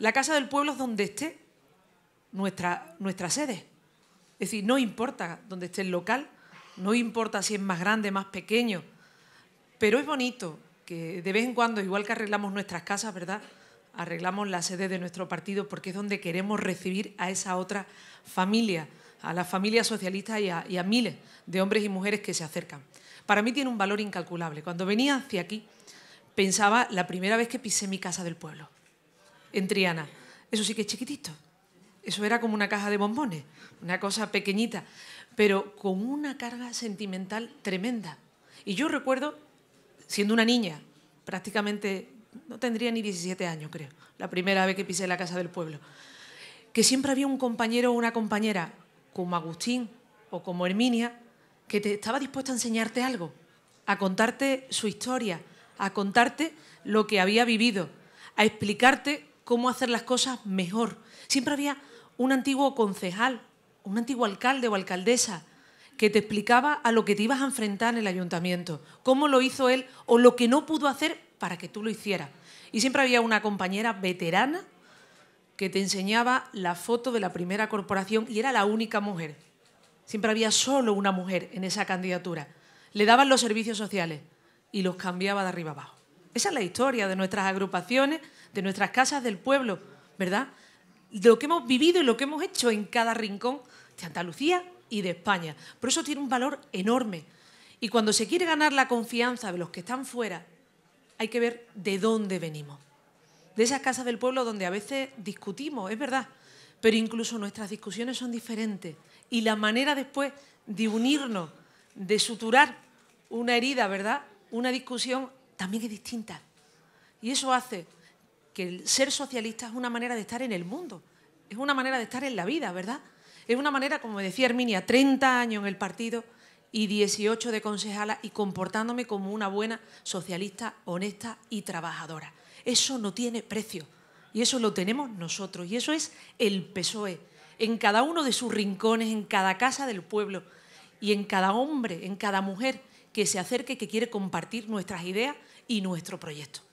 La casa del pueblo es donde esté nuestra, nuestra sede. Es decir, no importa donde esté el local, no importa si es más grande, más pequeño, pero es bonito que de vez en cuando, igual que arreglamos nuestras casas, ¿verdad? Arreglamos la sede de nuestro partido porque es donde queremos recibir a esa otra familia, a la familia socialista y a miles de hombres y mujeres que se acercan. Para mí tiene un valor incalculable. Cuando venía hacia aquí, pensaba la primera vez que pisé mi casa del pueblo en Triana. Eso sí que es chiquitito. Eso era como una caja de bombones, una cosa pequeñita, pero con una carga sentimental tremenda. Y yo recuerdo, siendo una niña, prácticamente no tendría ni 17 años, creo, la primera vez que pisé la casa del pueblo, que siempre había un compañero o una compañera como Agustín o como Herminia que te estaba dispuesta a enseñarte algo, a contarte su historia, a contarte lo que había vivido, a explicarte cómo hacer las cosas mejor. Siempre había un antiguo concejal, un antiguo alcalde o alcaldesa que te explicaba a lo que te ibas a enfrentar en el ayuntamiento, cómo lo hizo él o lo que no pudo hacer para que tú lo hicieras. Y siempre había una compañera veterana que te enseñaba la foto de la primera corporación y era la única mujer. Siempre había solo una mujer en esa candidatura. Le daban los servicios sociales y los cambiaba de arriba abajo. Esa es la historia de nuestras agrupaciones, de nuestras casas del pueblo, ¿verdad? Lo que hemos vivido y lo que hemos hecho en cada rincón de Andalucía y de España. Por eso tiene un valor enorme. Y cuando se quiere ganar la confianza de los que están fuera, hay que ver de dónde venimos. De esas casas del pueblo donde a veces discutimos, es verdad, pero incluso nuestras discusiones son diferentes. Y la manera después de unirnos, de suturar una herida, ¿verdad? Una discusión también es distinta. Y eso hace que el ser socialista es una manera de estar en el mundo, es una manera de estar en la vida, ¿verdad? Es una manera, como decía Herminia, 30 años en el partido y 18 de concejala y comportándome como una buena socialista, honesta y trabajadora. Eso no tiene precio y eso lo tenemos nosotros y eso es el PSOE, en cada uno de sus rincones, en cada casa del pueblo y en cada hombre, en cada mujer que se acerque, que quiere compartir nuestras ideas y nuestro proyecto.